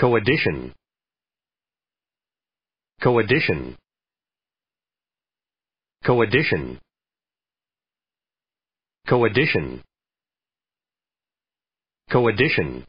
Coedition. Coedition. Coedition. Coedition. Coedition.